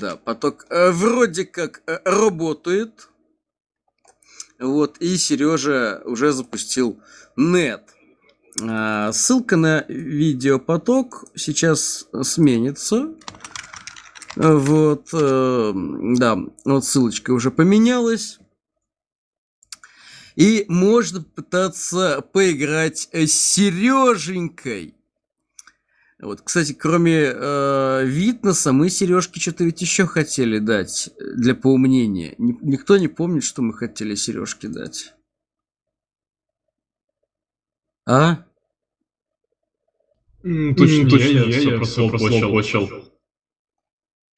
Да, поток э, вроде как э, работает. Вот, и Сережа уже запустил нет. Э, ссылка на видеопоток сейчас сменится. Вот, э, да, вот ссылочка уже поменялась. И можно пытаться поиграть с Сереженькой. Вот, кстати, кроме э, Витнеса, мы Сережке что-то ведь еще хотели дать э, для поумнения. никто не помнит, что мы хотели Сережке дать. А? Точно, точно я, я, я, я все прослал,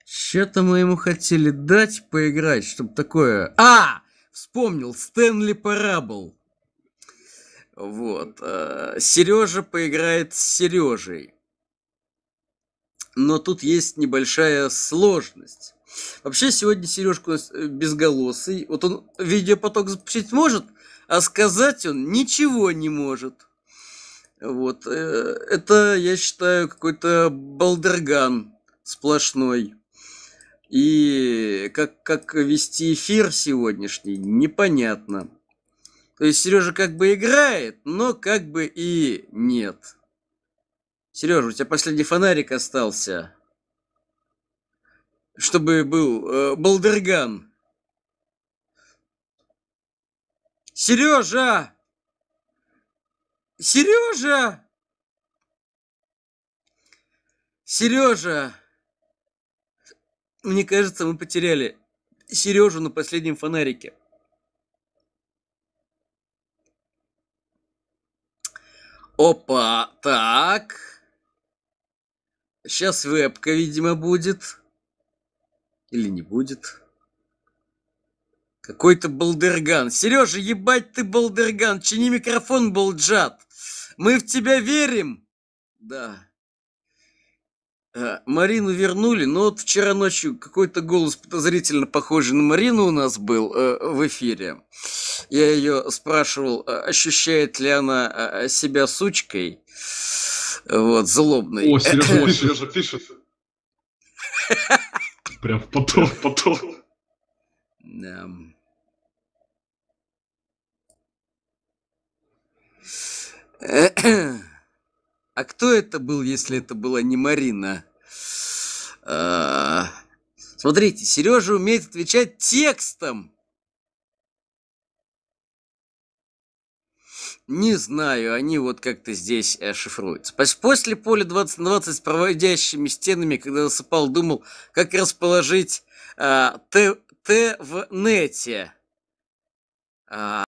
Что-то мы ему хотели дать поиграть, чтобы такое... А! Вспомнил, Стэнли Парабл. Вот. Э, Сережа поиграет с Сережей но тут есть небольшая сложность. Вообще сегодня Сережка у нас э, безголосый. Вот он видеопоток запустить может, а сказать он ничего не может. Вот. Э, это, я считаю, какой-то балдерган сплошной. И как, как вести эфир сегодняшний, непонятно. То есть Сережа как бы играет, но как бы и нет серёж у тебя последний фонарик остался чтобы был э, балдырган Сережа, Сережа, серёжа мне кажется мы потеряли Сережу на последнем фонарике Опа, так. Сейчас вебка, видимо, будет. Или не будет. Какой-то балдерган. Сережа, ебать ты балдерган. Чини микрофон, балджат. Мы в тебя верим. Да. А, Марину вернули, но вот вчера ночью какой-то голос подозрительно похожий на Марину у нас был э, в эфире. Я ее спрашивал, а, ощущает ли она а, себя сучкой вот, злобный. О, Сережа, о, Сережа пишет. Прям в поток, Да. А кто это был, если это была не Марина? А, смотрите, Сережа умеет отвечать текстом. Не знаю, они вот как-то здесь э, шифруются. После поля 2020 с проводящими стенами, когда засыпал, думал, как расположить э, Т, в нете. А...